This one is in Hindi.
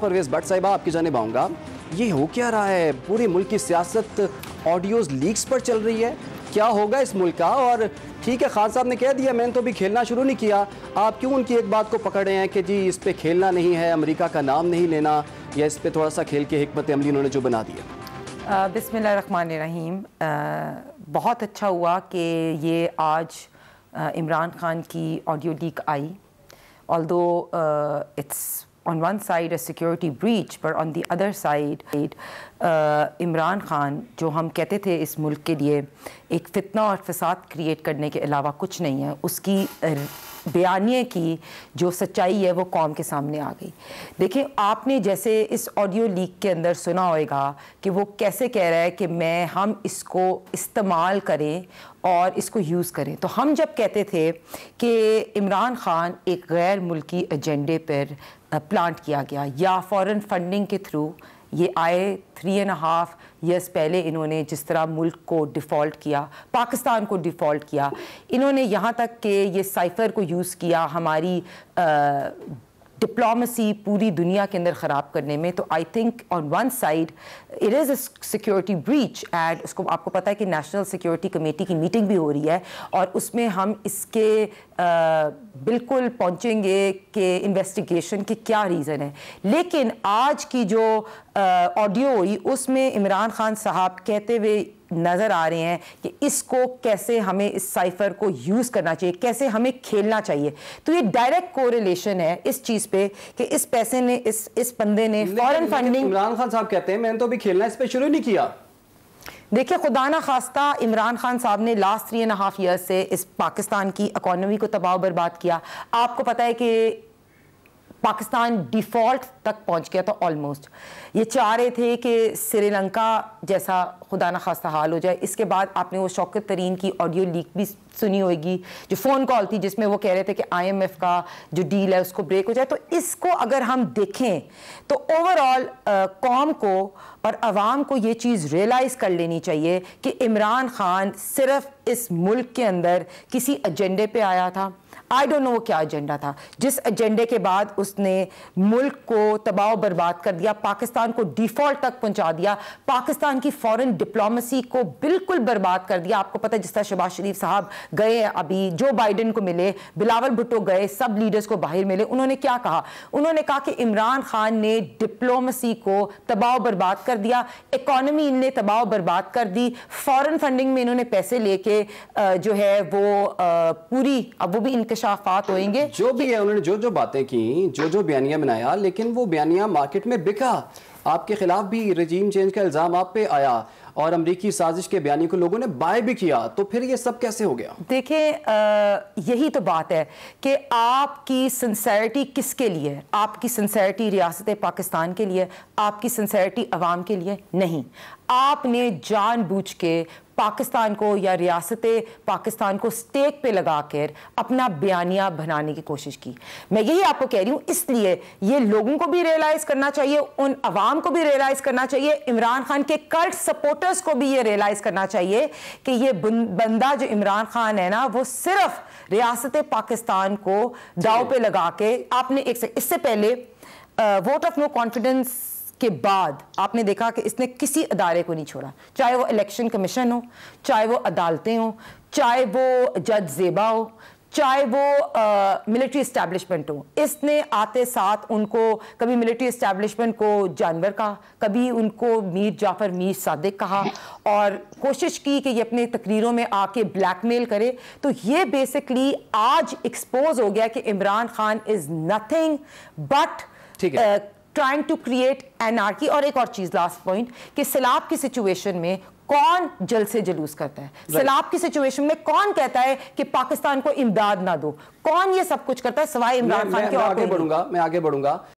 परवेज भट्ट साहब आपकी जाने आऊँगा ये हो क्या रहा है पूरे मुल्क की सियासत ऑडियोज लीक्स पर चल रही है क्या होगा इस मुल्क का और ठीक है खान साहब ने कह दिया मैंने तो अभी खेलना शुरू नहीं किया आप क्यों उनकी एक बात को पकड़ रहे हैं कि जी इस पर खेलना नहीं है अमरीका का नाम नहीं लेना या इस पर थोड़ा सा खेल के हमत अमली उन्होंने जो बना दिया रन रहीम बहुत अच्छा हुआ कि ये आज इमरान खान की ऑडियो लीक आई although it's on one side a security breach पर on the other side uh, Imran Khan जो हम कहते थे इस मुल्क के लिए एक फितना और फसाद क्रिएट करने के अलावा कुछ नहीं है उसकी बयानिए की जो सच्चाई है वो कौम के सामने आ गई देखिए आपने जैसे इस ऑडियो लीक के अंदर सुना होगा कि वो कैसे कह रहा है कि मैं हम इसको इस्तेमाल करें और इसको यूज़ करें तो हम जब कहते थे कि इमरान ख़ान एक गैर मुल्की एजेंडे पर प्लांट किया गया या फ़ॉरेन फंडिंग के थ्रू ये आए थ्री एंड हाफ ईयर्स पहले इन्होंने जिस तरह मुल्क को डिफ़ॉल्ट किया पाकिस्तान को डिफ़ॉल्ट किया इन्होंने यहाँ तक कि ये साइफ़र को यूज़ किया हमारी डिप्लोमेसी पूरी दुनिया के अंदर ख़राब करने में तो I think on one side it is a security breach and उसको आपको पता है कि नेशनल सिक्योरिटी कमेटी की मीटिंग भी हो रही है और उसमें हम इसके आ, बिल्कुल पहुँचेंगे कि इन्वेस्टिगेशन के क्या रीज़न है लेकिन आज की जो ऑडियो हुई उसमें इमरान खान साहब कहते हुए नज़र आ रहे हैं कि इसको कैसे हमें इस साइफर को यूज़ करना चाहिए कैसे हमें खेलना चाहिए तो ये डायरेक्ट कोरिलेशन है इस चीज़ पे कि इस पैसे ने इस इस बंदे ने फॉरेन फंडिंग इमरान खान साहब कहते हैं मैंने तो अभी खेलना इस पर शुरू नहीं किया देखिए खुदा ना खास्ता इमरान खान साहब ने last three and half year से इस पाकिस्तान की इकोनॉमी को तबाह बर्बाद किया आपको पता है कि पाकिस्तान डिफ़ॉल्ट तक पहुंच गया था ऑलमोस्ट ये चाह रहे थे कि श्रीलंका जैसा खुदा न खास हाल हो जाए इसके बाद आपने वो शौकत तरीन की ऑडियो लीक भी सुनी होगी जो फ़ोन कॉल थी जिसमें वो कह रहे थे कि आईएमएफ का जो डील है उसको ब्रेक हो जाए तो इसको अगर हम देखें तो ओवरऑल कौम को और आवाम को ये चीज़ रियलाइज़ कर लेनी चाहिए कि इमरान खान सिर्फ़ इस मुल्क के अंदर किसी एजेंडे पे आया था आई डोंट नो क्या एजेंडा था जिस एजेंडे के बाद उसने मुल्क को तबाह बर्बाद कर दिया पाकिस्तान को डिफ़ॉल्ट तक पहुंचा दिया पाकिस्तान की फॉरेन डिप्लोमेसी को बिल्कुल बर्बाद कर दिया आपको पता है जिस तरह शहबाज शरीफ साहब गए अभी जो बाइडन को मिले बिलावल भुट्टो गए सब लीडर्स को बाहर मिले उन्होंने क्या कहा उन्होंने कहा कि इमरान खान ने डिप्लोमेसी को तबाह बर्बाद कर दिया इकॉनमी इनने तबाह बर्बाद कर दी फॉरन फंडिंग में इन्होंने पैसे लेके जो है वो पूरी अब वो भी इंकशाफात होंगे जो भी है उन्होंने जो जो बातें की जो जो बयानिया बनाया लेकिन वो बयानिया मार्केट में बिका आपके खिलाफ भी रजीम चेंज का इल्ज़ाम आप पे आया और अमरीकी साजिश के बयानी को लोगों ने बाय भी किया तो फिर ये सब कैसे हो गया देखें यही तो बात है कि आपकी सिंसैरिटी किसके लिए आपकी सिंसैरिटी रियासत पाकिस्तान के लिए आपकी सिंसैरिटी अवाम के लिए नहीं आपने जानबूझ के पाकिस्तान को या रियासत पाकिस्तान को स्टेक पे लगा कर अपना बयानिया बनाने की कोशिश की मैं यही आपको कह रही हूँ इसलिए ये लोगों को भी रियलाइज़ करना चाहिए उन आवाम आवाम को भी रियलाइज करना चाहिए इमरान खान के कल्ट सपोर्टर्स को भी ये रियलाइज करना चाहिए कि ये बंदा जो इमरान खान है ना वो सिर्फ रियासत पाकिस्तान को दाव पे लगा के आपने एक इससे पहले वोट ऑफ नो कॉन्फिडेंस के बाद आपने देखा कि इसने किसी अदारे को नहीं छोड़ा चाहे वो इलेक्शन कमीशन हो चाहे वो अदालतें हों चाहे वो जज जेबा हो चाहे वो मिलिट्री इस्टेब्लिशमेंट हो इसने आते साथ उनको कभी मिलिट्री इस्टेब्लिशमेंट को जानवर कहा कभी उनको मीर जाफ़र मीर सादिक कहा और कोशिश की कि ये अपने तकरीरों में आके ब्लैकमेल करे तो ये बेसिकली आज एक्सपोज हो गया कि Imran Khan is nothing but trying to create anarchy और एक और चीज़ लास्ट पॉइंट कि सैलाब की सिचुएशन में कौन जल से जलूस करता है सैलाब की सिचुएशन में कौन कहता है कि पाकिस्तान को इमदाद ना दो कौन ये सब कुछ करता है सवाई इमरान खान के आगे बढ़ूंगा मैं आगे बढ़ूंगा